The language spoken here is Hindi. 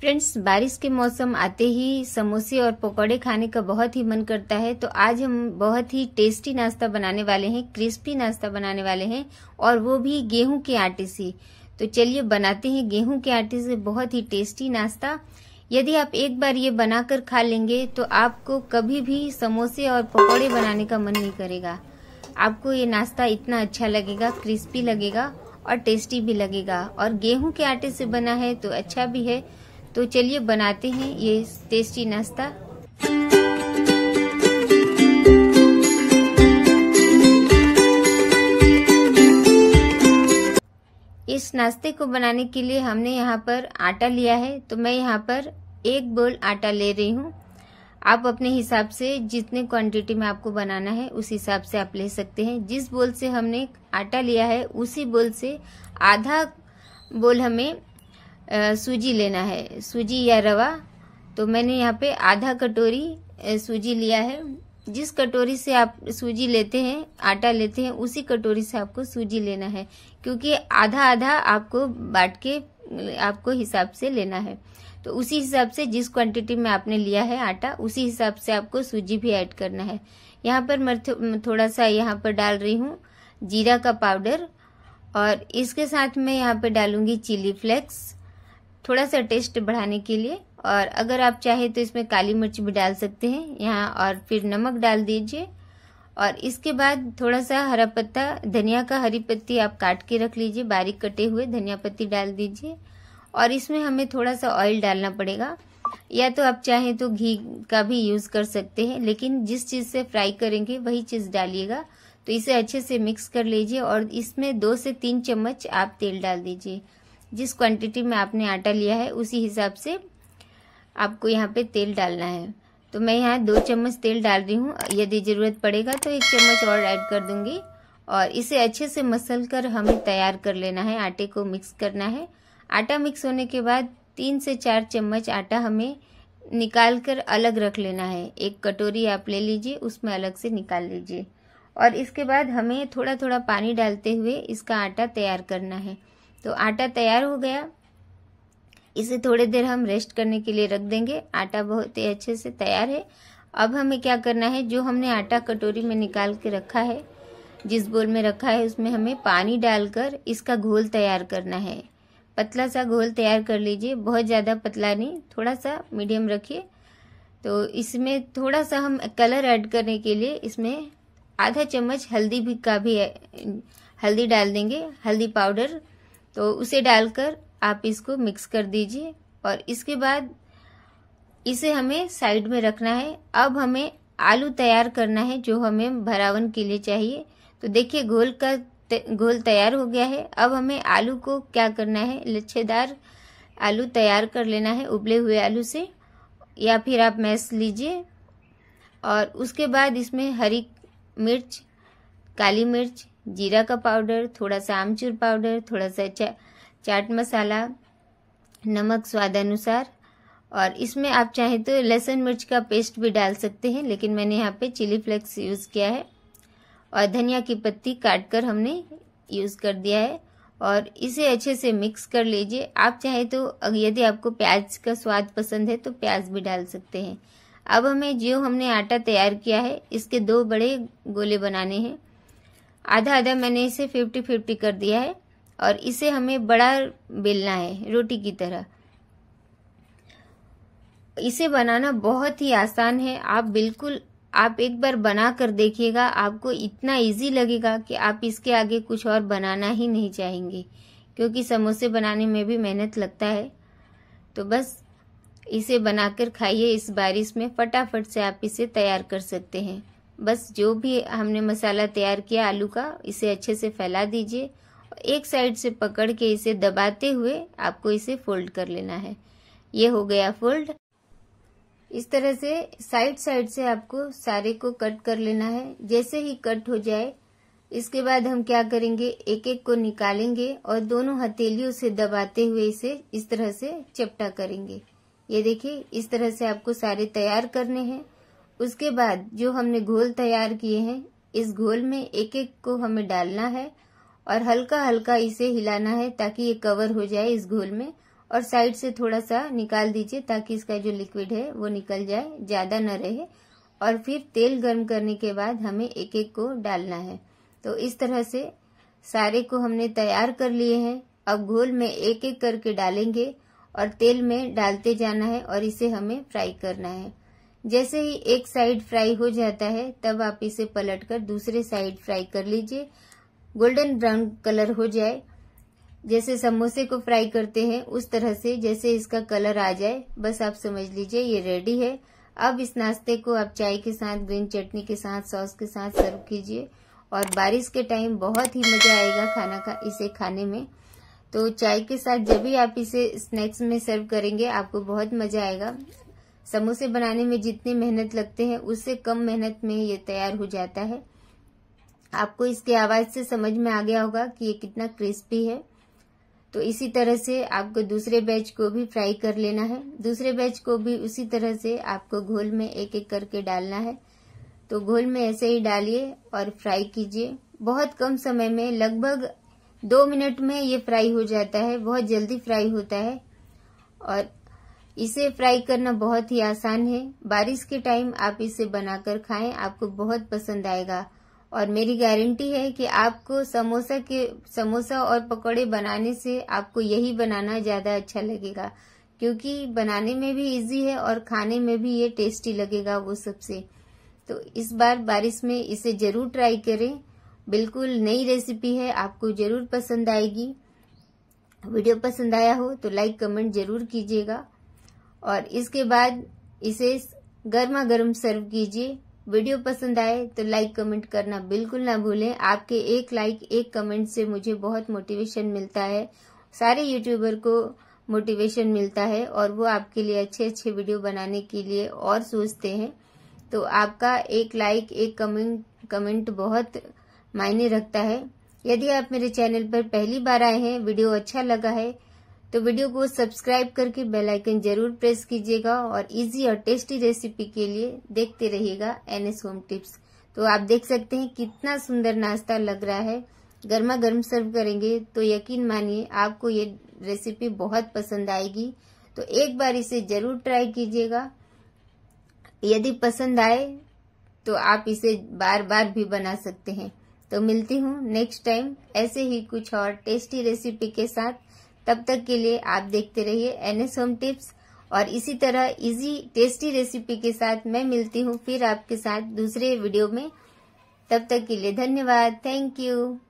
फ्रेंड्स बारिश के मौसम आते ही समोसे और पकौड़े खाने का बहुत ही मन करता है तो आज हम बहुत ही टेस्टी नाश्ता बनाने वाले हैं क्रिस्पी नाश्ता बनाने वाले हैं और वो भी गेहूं के आटे से तो चलिए बनाते हैं गेहूं के आटे से बहुत ही टेस्टी नाश्ता यदि आप एक बार ये बनाकर खा लेंगे तो आपको कभी भी समोसे और पकौड़े बनाने का मन नहीं करेगा आपको ये नाश्ता इतना अच्छा लगेगा क्रिस्पी लगेगा और टेस्टी भी लगेगा और गेहूं के आटे से बना है तो अच्छा भी है तो चलिए बनाते हैं ये टेस्टी नाश्ता इस नाश्ते को बनाने के लिए हमने यहाँ पर आटा लिया है तो मैं यहाँ पर एक बोल आटा ले रही हूँ आप अपने हिसाब से जितने क्वांटिटी में आपको बनाना है उस हिसाब से आप ले सकते हैं जिस बोल से हमने आटा लिया है उसी बोल से आधा बोल हमें सूजी लेना है सूजी या रवा तो मैंने यहाँ पे आधा कटोरी सूजी लिया है जिस कटोरी से आप सूजी लेते हैं आटा लेते हैं उसी कटोरी से आपको सूजी लेना है क्योंकि आधा आधा आपको बांट के आपको हिसाब से लेना है तो उसी हिसाब से जिस क्वांटिटी में आपने लिया है आटा उसी हिसाब से आपको सूजी भी ऐड करना है यहाँ पर मैं थोड़ा सा यहाँ पर डाल रही हूँ जीरा का पाउडर और इसके साथ मैं यहाँ पर डालूंगी चिली फ्लेक्स थोड़ा सा टेस्ट बढ़ाने के लिए और अगर आप चाहे तो इसमें काली मिर्च भी डाल सकते हैं यहाँ और फिर नमक डाल दीजिए और इसके बाद थोड़ा सा हरा पत्ता धनिया का हरी पत्ती आप काट के रख लीजिए बारीक कटे हुए धनिया पत्ती डाल दीजिए और इसमें हमें थोड़ा सा ऑयल डालना पड़ेगा या तो आप चाहें तो घी का भी यूज़ कर सकते हैं लेकिन जिस चीज़ से फ्राई करेंगे वही चीज़ डालिएगा तो इसे अच्छे से मिक्स कर लीजिए और इसमें दो से तीन चम्मच आप तेल डाल दीजिए जिस क्वांटिटी में आपने आटा लिया है उसी हिसाब से आपको यहाँ पे तेल डालना है तो मैं यहाँ दो चम्मच तेल डाल रही हूँ यदि ज़रूरत पड़ेगा तो एक चम्मच और ऐड कर दूँगी और इसे अच्छे से मसल कर हमें तैयार कर लेना है आटे को मिक्स करना है आटा मिक्स होने के बाद तीन से चार चम्मच आटा हमें निकाल कर अलग रख लेना है एक कटोरी आप ले लीजिए उसमें अलग से निकाल लीजिए और इसके बाद हमें थोड़ा थोड़ा पानी डालते हुए इसका आटा तैयार करना है तो आटा तैयार हो गया इसे थोड़ी देर हम रेस्ट करने के लिए रख देंगे आटा बहुत ही अच्छे से तैयार है अब हमें क्या करना है जो हमने आटा कटोरी में निकाल के रखा है जिस बोल में रखा है उसमें हमें पानी डालकर इसका घोल तैयार करना है पतला सा घोल तैयार कर लीजिए बहुत ज़्यादा पतला नहीं थोड़ा सा मीडियम रखिए तो इसमें थोड़ा सा हम कलर ऐड करने के लिए इसमें आधा चम्मच हल्दी भी का भी हल्दी डाल देंगे हल्दी पाउडर तो उसे डालकर आप इसको मिक्स कर दीजिए और इसके बाद इसे हमें साइड में रखना है अब हमें आलू तैयार करना है जो हमें भरावन के लिए चाहिए तो देखिए घोल का घोल तैयार हो गया है अब हमें आलू को क्या करना है लच्छेदार आलू तैयार कर लेना है उबले हुए आलू से या फिर आप मैस लीजिए और उसके बाद इसमें हरी मिर्च काली मिर्च जीरा का पाउडर थोड़ा सा आमचूर पाउडर थोड़ा सा चा, चाट मसाला नमक स्वाद अनुसार और इसमें आप चाहें तो लहसुन मिर्च का पेस्ट भी डाल सकते हैं लेकिन मैंने यहाँ पे चिली फ्लेक्स यूज़ किया है और धनिया की पत्ती काट कर हमने यूज़ कर दिया है और इसे अच्छे से मिक्स कर लीजिए आप चाहे तो यदि आपको प्याज का स्वाद पसंद है तो प्याज भी डाल सकते हैं अब हमें जो हमने आटा तैयार किया है इसके दो बड़े गोले बनाने हैं आधा आधा मैंने इसे फिफ्टी फिफ्टी कर दिया है और इसे हमें बड़ा बेलना है रोटी की तरह इसे बनाना बहुत ही आसान है आप बिल्कुल आप एक बार बना कर देखिएगा आपको इतना इजी लगेगा कि आप इसके आगे कुछ और बनाना ही नहीं चाहेंगे क्योंकि समोसे बनाने में भी मेहनत लगता है तो बस इसे बनाकर खाइए इस बारिश में फटाफट से आप इसे तैयार कर सकते हैं बस जो भी हमने मसाला तैयार किया आलू का इसे अच्छे से फैला दीजिए एक साइड से पकड़ के इसे दबाते हुए आपको इसे फोल्ड कर लेना है ये हो गया फोल्ड इस तरह से साइड साइड से आपको सारे को कट कर लेना है जैसे ही कट हो जाए इसके बाद हम क्या करेंगे एक एक को निकालेंगे और दोनों हथेलियों से दबाते हुए इसे इस तरह से चपटा करेंगे ये देखिए इस तरह से आपको सारे तैयार करने हैं उसके बाद जो हमने घोल तैयार किए हैं इस घोल में एक एक को हमें डालना है और हल्का हल्का इसे हिलाना है ताकि ये कवर हो जाए इस घोल में और साइड से थोड़ा सा निकाल दीजिए ताकि इसका जो लिक्विड है वो निकल जाए ज़्यादा न रहे और फिर तेल गर्म करने के बाद हमें एक एक को डालना है तो इस तरह से सारे को हमने तैयार कर लिए हैं अब घोल में एक एक करके डालेंगे और तेल में डालते जाना है और इसे हमें फ्राई करना है जैसे ही एक साइड फ्राई हो जाता है तब आप इसे पलटकर दूसरे साइड फ्राई कर लीजिए गोल्डन ब्राउन कलर हो जाए जैसे समोसे को फ्राई करते हैं उस तरह से जैसे इसका कलर आ जाए बस आप समझ लीजिए ये रेडी है अब इस नाश्ते को आप चाय के साथ ग्रीन चटनी के साथ सॉस के साथ सर्व कीजिए और बारिश के टाइम बहुत ही मजा आएगा खाना का इसे खाने में तो चाय के साथ जब भी आप इसे स्नैक्स में सर्व करेंगे आपको बहुत मजा आएगा समोसे बनाने में जितनी मेहनत लगते हैं उससे कम मेहनत में ये तैयार हो जाता है आपको इसकी आवाज़ से समझ में आ गया होगा कि ये कितना क्रिस्पी है तो इसी तरह से आपको दूसरे बैच को भी फ्राई कर लेना है दूसरे बैच को भी उसी तरह से आपको घोल में एक एक करके डालना है तो घोल में ऐसे ही डालिए और फ्राई कीजिए बहुत कम समय में लगभग दो मिनट में ये फ्राई हो जाता है बहुत जल्दी फ्राई होता है और इसे फ्राई करना बहुत ही आसान है बारिश के टाइम आप इसे बनाकर खाएं आपको बहुत पसंद आएगा और मेरी गारंटी है कि आपको समोसा के समोसा और पकोड़े बनाने से आपको यही बनाना ज़्यादा अच्छा लगेगा क्योंकि बनाने में भी इजी है और खाने में भी ये टेस्टी लगेगा वो सबसे तो इस बार बारिश में इसे ज़रूर ट्राई करें बिल्कुल नई रेसिपी है आपको ज़रूर पसंद आएगी वीडियो पसंद आया हो तो लाइक कमेंट ज़रूर कीजिएगा और इसके बाद इसे गर्मा गर्म सर्व कीजिए वीडियो पसंद आए तो लाइक कमेंट करना बिल्कुल ना भूलें आपके एक लाइक एक कमेंट से मुझे बहुत मोटिवेशन मिलता है सारे यूट्यूबर को मोटिवेशन मिलता है और वो आपके लिए अच्छे अच्छे वीडियो बनाने के लिए और सोचते हैं तो आपका एक लाइक एक कमेंट कमेंट बहुत मायने रखता है यदि आप मेरे चैनल पर पहली बार आए हैं वीडियो अच्छा लगा है तो वीडियो को सब्सक्राइब करके बेल आइकन जरूर प्रेस कीजिएगा और इजी और टेस्टी रेसिपी के लिए देखते रहिएगा एनएस होम टिप्स तो आप देख सकते हैं कितना सुंदर नाश्ता लग रहा है गर्मा गर्म सर्व करेंगे तो यकीन मानिए आपको ये रेसिपी बहुत पसंद आएगी तो एक बार इसे जरूर ट्राई कीजिएगा यदि पसंद आए तो आप इसे बार बार भी बना सकते हैं तो मिलती हूँ नेक्स्ट टाइम ऐसे ही कुछ और टेस्टी रेसिपी के साथ तब तक के लिए आप देखते रहिए एन एस होम टिप्स और इसी तरह इजी टेस्टी रेसिपी के साथ मैं मिलती हूँ फिर आपके साथ दूसरे वीडियो में तब तक के लिए धन्यवाद थैंक यू